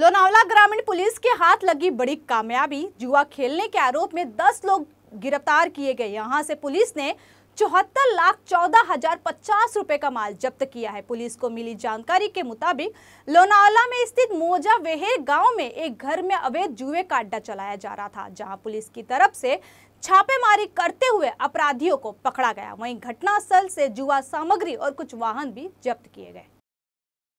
लोनावला ग्रामीण पुलिस के हाथ लगी बड़ी कामयाबी जुआ खेलने के आरोप में 10 लोग गिरफ्तार किए गए यहां से पुलिस ने चौहत्तर लाख चौदह हजार पचास रुपए का माल जब्त किया है पुलिस को मिली जानकारी के मुताबिक लोनावला में स्थित मोजा वेहे गांव में एक घर में अवैध जुए का अड्डा चलाया जा रहा था जहां पुलिस की तरफ से छापेमारी करते हुए अपराधियों को पकड़ा गया वहीं घटनास्थल से जुआ सामग्री और कुछ वाहन भी जब्त किए गए